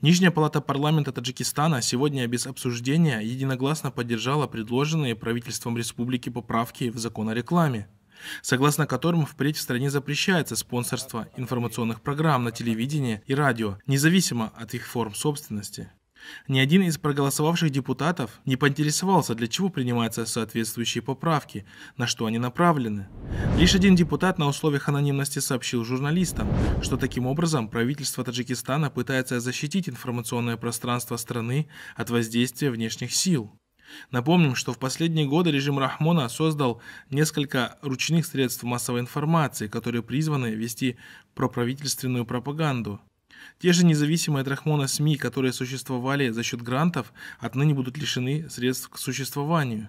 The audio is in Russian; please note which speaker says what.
Speaker 1: Нижняя палата парламента Таджикистана сегодня без обсуждения единогласно поддержала предложенные правительством республики поправки в закон о рекламе согласно которым впредь в стране запрещается спонсорство информационных программ на телевидении и радио, независимо от их форм собственности. Ни один из проголосовавших депутатов не поинтересовался, для чего принимаются соответствующие поправки, на что они направлены. Лишь один депутат на условиях анонимности сообщил журналистам, что таким образом правительство Таджикистана пытается защитить информационное пространство страны от воздействия внешних сил. Напомним, что в последние годы режим Рахмона создал несколько ручных средств массовой информации, которые призваны вести проправительственную пропаганду. Те же независимые от Рахмона СМИ, которые существовали за счет грантов, отныне будут лишены средств к существованию.